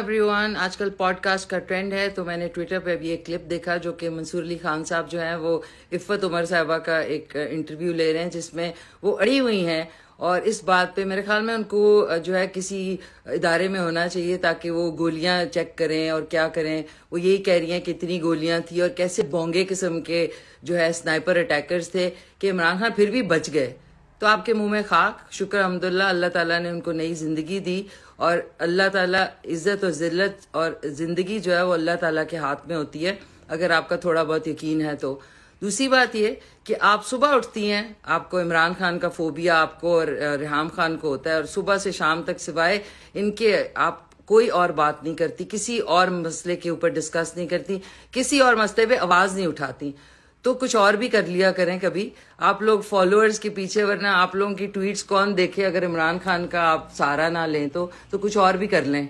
everyone आजकल podcast का trend है तो मैंने ट्विटर पे अभी एक क्लिप देखा जो कि मंसूर अली खान साहब जो हैं वो इफ्फत उमर साहबा का एक इंटरव्यू ले रहे हैं जिसमें वो अड़ी हुई हैं और इस बात पे मेरे ख्याल में उनको जो है किसी इदारे में होना चाहिए ताकि वो गोलियां चेक करें और क्या करें वो यही कह रही हैं कि इतनी गोलियां थी और कैसे बोंगे किस्म के जो है स्नाइपर अटैकर्स थे कि इमरान खान फिर भी बच गए तो आपके मुंह में खाक शुक्र अहमदुल्ला अल्लाह ताला ने उनको नई ज़िंदगी दी और अल्लाह ताला इज़्ज़त और ज़िल्लत और ज़िंदगी जो है वो अल्लाह ताला के हाथ में होती है अगर आपका थोड़ा बहुत यकीन है तो दूसरी बात ये कि आप सुबह उठती हैं आपको इमरान खान का फोबिया आपको और रिहाम खान को होता है और सुबह से शाम तक सिवाय इनके आप कोई और बात नहीं करती किसी और मसले के ऊपर डिस्कस नहीं करती किसी और मसले पे आवाज़ नहीं उठाती तो कुछ और भी कर लिया करें कभी आप लोग फॉलोअर्स के पीछे वरना आप लोगों की ट्वीट्स कौन देखे अगर इमरान खान का आप सहारा ना लें तो तो कुछ और भी कर लें